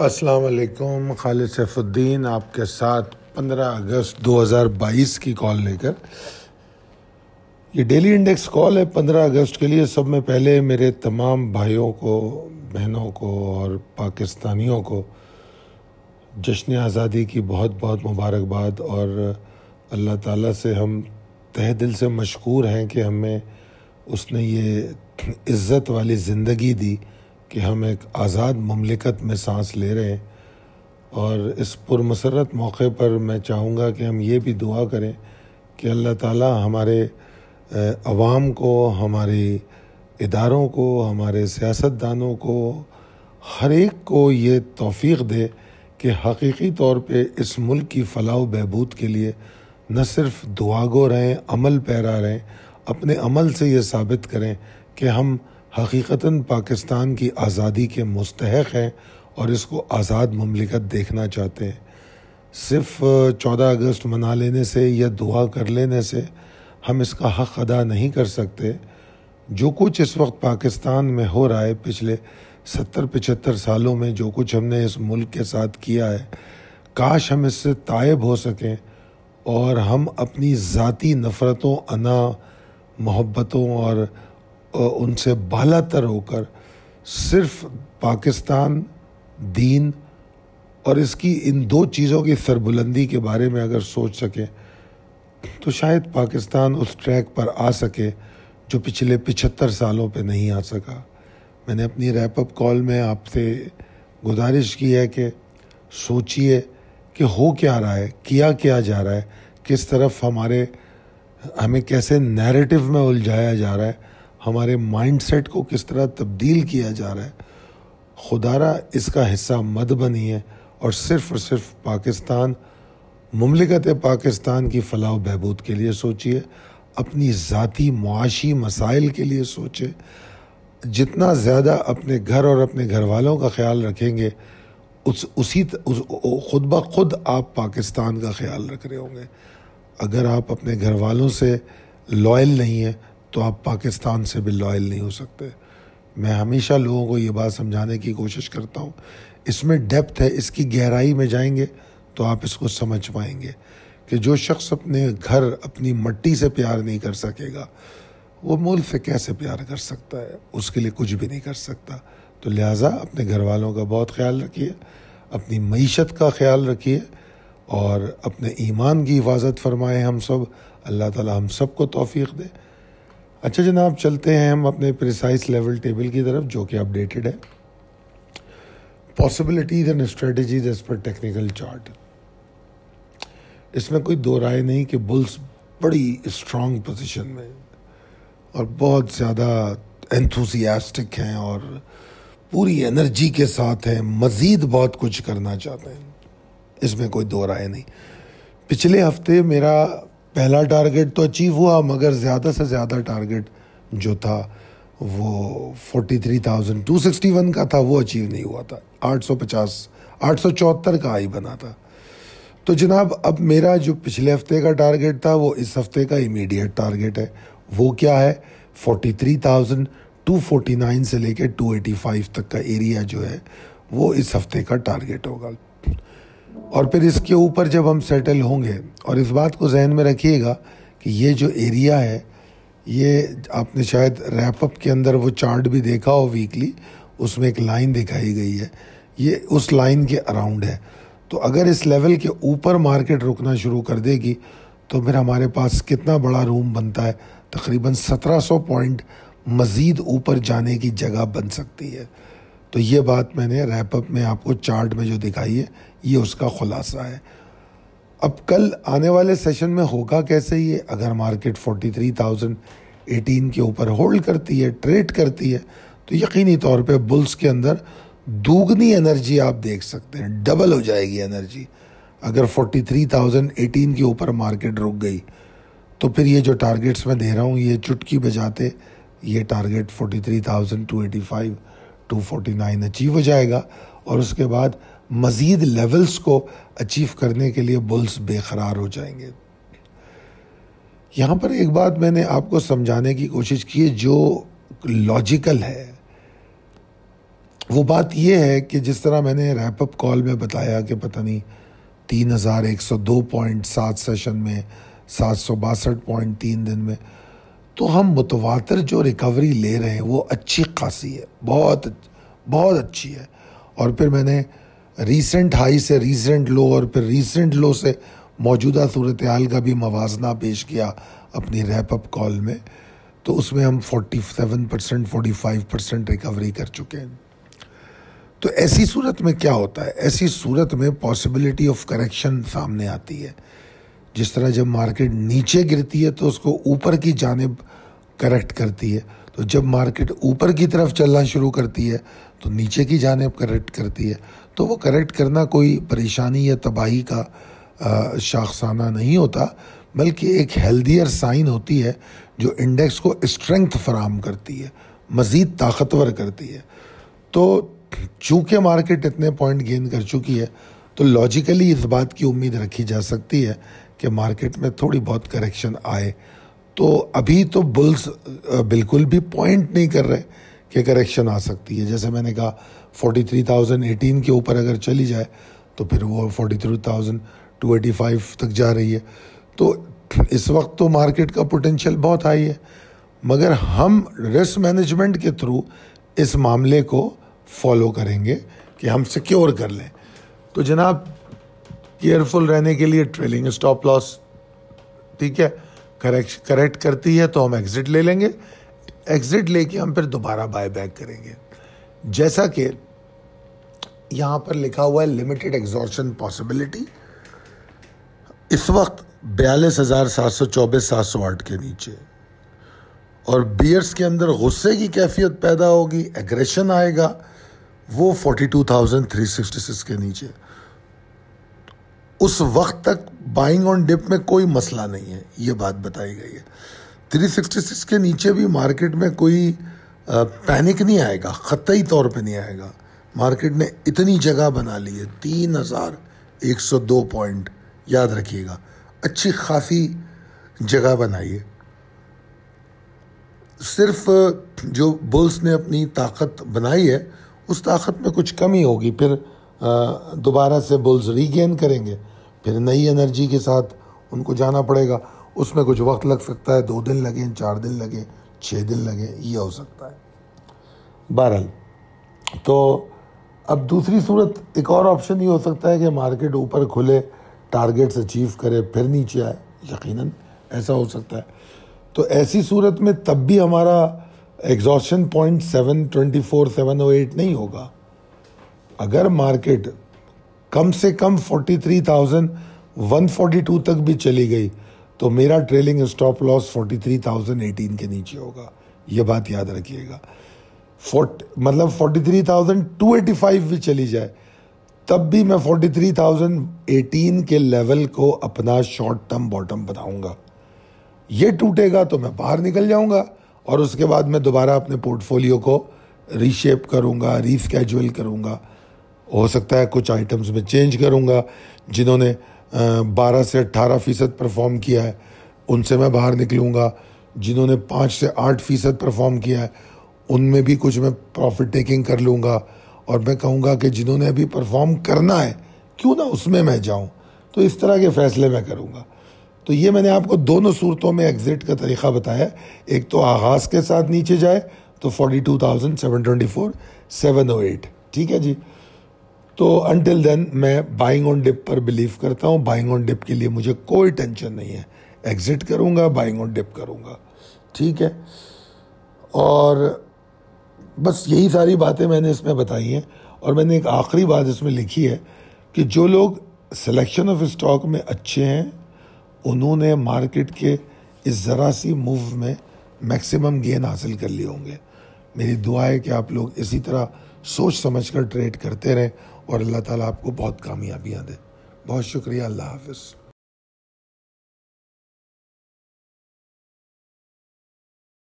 असलकुम खालिद सैफुद्दीन आपके साथ 15 अगस्त 2022 की कॉल लेकर ये डेली इंडेक्स कॉल है 15 अगस्त के लिए सब में पहले मेरे तमाम भाइयों को बहनों को और पाकिस्तानियों को जश्न आज़ादी की बहुत बहुत मुबारकबाद और अल्लाह ताला से हम तह दिल से मशकूर हैं कि हमें उसने ये इज़्ज़त वाली ज़िंदगी दी कि हम एक आज़ाद ममलिकत में सांस ले रहे हैं और इस पुरमसरत मौके पर मैं चाहूँगा कि हम ये भी दुआ करें कि अल्लाह ताला हमारे आवाम को हमारे इदारों को हमारे सियासतदानों को हर एक को ये तोफ़ी दे कि हकीकी तौर पे इस मुल्क की फलाह बहबूद के लिए न सिर्फ दुआगो रहें अमल पैरा रहें अपने अमल से ये साबित करें कि हम हकीकता पाकिस्तान की आज़ादी के मुस्तक हैं और इसको आज़ाद ममलिकत देखना चाहते हैं सिर्फ चौदह अगस्त मना लेने से या दुआ कर लेने से हम इसका हक अदा नहीं कर सकते जो कुछ इस वक्त पाकिस्तान में हो रहा है पिछले सत्तर पचहत्तर सालों में जो कुछ हमने इस मुल्क के साथ किया है काश हम इससे तायब हो सकें और हम अपनी ज़ाती नफ़रतों अना मोहब्बतों और उनसे बाला तर होकर सिर्फ पाकिस्तान दीन और इसकी इन दो चीज़ों की सरबुलंदी के बारे में अगर सोच सकें तो शायद पाकिस्तान उस ट्रैक पर आ सके जो पिछले पिछहत्तर सालों पे नहीं आ सका मैंने अपनी रैपअप कॉल में आपसे गुजारिश की है कि सोचिए कि हो क्या रहा है किया क्या जा रहा है किस तरफ हमारे हमें कैसे नैरेटिव में उलझाया जा रहा है हमारे माइंडसेट को किस तरह तब्दील किया जा रहा है खुदारा इसका हिस्सा मत बनिए और सिर्फ और सिर्फ पाकिस्तान ममलिकत पाकिस्तान की फलाह बहबूद के लिए सोचिए अपनी ज़ाती मुआशी मसाइल के लिए सोचे जितना ज़्यादा अपने घर और अपने घर वालों का ख्याल रखेंगे उस उसी उस, खुद ब खुद आप पाकिस्तान का ख्याल रख रहे होंगे अगर आप अपने घर वालों से लॉयल नहीं हैं तो आप पाकिस्तान से भी लॉयल नहीं हो सकते मैं हमेशा लोगों को ये बात समझाने की कोशिश करता हूँ इसमें डेप्थ है इसकी गहराई में जाएंगे तो आप इसको समझ पाएंगे कि जो शख्स अपने घर अपनी मट्टी से प्यार नहीं कर सकेगा वो मूल से कैसे प्यार कर सकता है उसके लिए कुछ भी नहीं कर सकता तो लिहाजा अपने घर वालों का बहुत ख्याल रखिए अपनी मीशत का ख्याल रखिए और अपने ईमान की हिफाजत फरमाएं हम सब अल्लाह ताला हम सब को तोफ़ी दे अच्छा जनाब चलते हैं हम अपने प्रिसाइस लेवल टेबल की तरफ जो कि अपडेटेड है possibilities and strategies as per technical chart इसमें कोई दो राय नहीं कि बुल्स बड़ी स्ट्रांग पोजीशन में और बहुत ज़्यादा एंथुजियास्टिक हैं और पूरी एनर्जी के साथ हैं मज़ीद बहुत कुछ करना चाहते हैं इसमें कोई दो राय नहीं पिछले हफ्ते मेरा पहला टारगेट तो अचीव हुआ मगर ज़्यादा से ज़्यादा टारगेट जो था वो forty three thousand two sixty one का था वो अचीव नहीं हुआ था आठ आठ सौ पचास सौ चौहत्तर का आई बना था तो जनाब अब मेरा जो पिछले हफ्ते का टारगेट था वो इस हफ्ते का इमीडिएट टारगेट है वो क्या है forty forty three thousand two nine से लेकर टू एटी फाइव तक का एरिया जो है वो इस हफ्ते का टारगेट होगा और फिर इसके ऊपर जब हम सेटल होंगे और इस बात को जहन में रखिएगा कि ये जो एरिया है ये आपने शायद रैपअप के अंदर वो चार्ट भी देखा हो वीकली उसमें एक लाइन दिखाई गई है ये उस लाइन के अराउंड है तो अगर इस लेवल के ऊपर मार्केट रुकना शुरू कर देगी तो फिर हमारे पास कितना बड़ा रूम बनता है तकरीबन 1700 पॉइंट मज़ीद ऊपर जाने की जगह बन सकती है तो ये बात मैंने अप में आपको चार्ट में जो दिखाई है ये उसका खुलासा है अब कल आने वाले सेशन में होगा कैसे ये अगर मार्केट 43,018 के ऊपर होल्ड करती है ट्रेड करती है तो यकीनी तौर पे बुल्स के अंदर दोगुनी एनर्जी आप देख सकते हैं डबल हो जाएगी एनर्जी अगर 43,018 के ऊपर मार्केट रुक गई तो फिर ये जो टारगेट्स मैं दे रहा हूँ ये चुटकी बजाते ये टारगेट 43,285 249 अचीव हो जाएगा और उसके बाद मज़ीद लेवल्स को अचीव करने के लिए बुल्स बेकरार हो जाएंगे यहाँ पर एक बात मैंने आपको समझाने की कोशिश की है जो लॉजिकल है वो बात यह है कि जिस तरह मैंने रैपअप कॉल में बताया कि पता नहीं तीन हज़ार एक सौ दो पॉइंट सात सेशन में सात सौ बासठ पॉइंट तीन दिन में तो हम मुतवातर जो रिकवरी ले रहे हैं वो अच्छी खासी है बहुत बहुत अच्छी है और फिर मैंने रीसेंट हाई से रीसेंट लो और फिर रीसेंट लो से मौजूदा सूरत हाल का भी मवाजना पेश किया अपनी अप कॉल में तो उसमें हम 47 परसेंट फोर्टी परसेंट रिकवरी कर चुके हैं तो ऐसी सूरत में क्या होता है ऐसी सूरत में पॉसिबिलिटी ऑफ करेक्शन सामने आती है जिस तरह जब मार्केट नीचे गिरती है तो उसको ऊपर की जानब करेक्ट करती है तो जब मार्केट ऊपर की तरफ चलना शुरू करती है तो नीचे की जानब करेक्ट करती है तो वो करेक्ट करना कोई परेशानी या तबाही का शाखसाना नहीं होता बल्कि एक हेल्दियर साइन होती है जो इंडेक्स को स्ट्रेंथ फराम करती है मज़ीद ताकतवर करती है तो चूँकि मार्केट इतने पॉइंट गेन कर चुकी है तो लॉजिकली इस बात की उम्मीद रखी जा सकती है कि मार्केट में थोड़ी बहुत करेक्शन आए तो अभी तो बुल्स बिल्कुल भी पॉइंट नहीं कर रहे कि करेक्शन आ सकती है जैसे मैंने कहा 43,018 के ऊपर अगर चली जाए तो फिर वो 43,285 तक जा रही है तो इस वक्त तो मार्केट का पोटेंशियल बहुत हाई है मगर हम रिस्क मैनेजमेंट के थ्रू इस मामले को फॉलो करेंगे कि हम सिक्योर कर लें तो जनाब केयरफुल रहने के लिए ट्रेलिंग स्टॉप लॉस ठीक है करेक्ट करेक्ट करती है तो हम एग्ज़िट ले लेंगे एग्ज़िट लेके हम फिर दोबारा बाय बैक करेंगे जैसा कि यहाँ पर लिखा हुआ है लिमिटेड एग्जॉर्शन पॉसिबिलिटी इस वक्त बयालीस हज़ार सात सौ चौबीस सात सौ आठ के नीचे और बियर्स के अंदर गुस्से की कैफियत पैदा होगी एग्रेशन आएगा वो forty two thousand three sixty six के नीचे उस वक्त तक बाइंग ऑन डिप में कोई मसला नहीं है ये बात बताई गई है 366 के नीचे भी मार्केट में कोई पैनिक नहीं आएगा ख़तई तौर पे नहीं आएगा मार्केट ने इतनी जगह बना ली है तीन हज़ार एक सौ दो पॉइंट याद रखिएगा अच्छी खासी जगह बनाई है सिर्फ जो बुल्स ने अपनी ताकत बनाई है उस ताकत में कुछ कमी होगी फिर दोबारा से बुल्स रीगेन करेंगे फिर नई एनर्जी के साथ उनको जाना पड़ेगा उसमें कुछ वक्त लग सकता है दो दिन लगें चार दिन लगें छः दिन लगें ये हो सकता है बहरहाल तो अब दूसरी सूरत एक और ऑप्शन ये हो सकता है कि मार्केट ऊपर खुले टारगेट्स अचीव करे फिर नीचे आए यकीनन ऐसा हो सकता है तो ऐसी सूरत में तब भी हमारा exhaustion point seven twenty four seven O eight नहीं होगा अगर मार्केट कम से कम 43,142 तक भी चली गई तो मेरा ट्रेलिंग स्टॉप लॉस 43,018 के नीचे होगा ये बात याद रखिएगा मतलब 43,285 भी चली जाए तब भी मैं 43,018 के लेवल को अपना शॉर्ट टर्म बॉटम बनाऊंगा ये टूटेगा तो मैं बाहर निकल जाऊंगा और उसके बाद मैं दोबारा अपने पोर्टफोलियो को रीशेप करूंगा रीस्केजुअल करूंगा हो सकता है कुछ आइटम्स में चेंज करूँगा जिन्होंने बारह से अट्ठारह फ़ीसद परफॉर्म किया है उनसे मैं बाहर निकलूँगा जिन्होंने पाँच से आठ फ़ीसद परफॉर्म किया है उनमें भी कुछ मैं प्रॉफिट टेकिंग कर लूँगा और मैं कहूँगा कि जिन्होंने अभी परफॉर्म करना है क्यों ना उसमें मैं जाऊँ तो इस तरह के फ़ैसले मैं करूँगा तो ये मैंने आपको दोनों सूरतों में एग्ज़िट का तरीक़ा बताया एक तो आगाज़ के साथ नीचे जाए तो forty two thousand seven twenty four seven O eight ठीक है जी तो अनटिल देन मैं बाइंग ऑन डिप पर बिलीव करता हूँ बाइंग ऑन डिप के लिए मुझे कोई टेंशन नहीं है एग्ज़िट करूँगा बाइंग ऑन डिप करूँगा ठीक है और बस यही सारी बातें मैंने इसमें बताई हैं और मैंने एक आखिरी बात इसमें लिखी है कि जो लोग सिलेक्शन ऑफ स्टॉक में अच्छे हैं उन्होंने मार्केट के इस ज़रा सी मूव में मैक्सिमम गेन हासिल कर लिए होंगे मेरी दुआ है कि आप लोग इसी तरह सोच समझ कर ट्रेड करते रहें और अल्लाह ताला आपको बहुत कामयाबियाँ दे बहुत शुक्रिया अल्लाह हाफिज़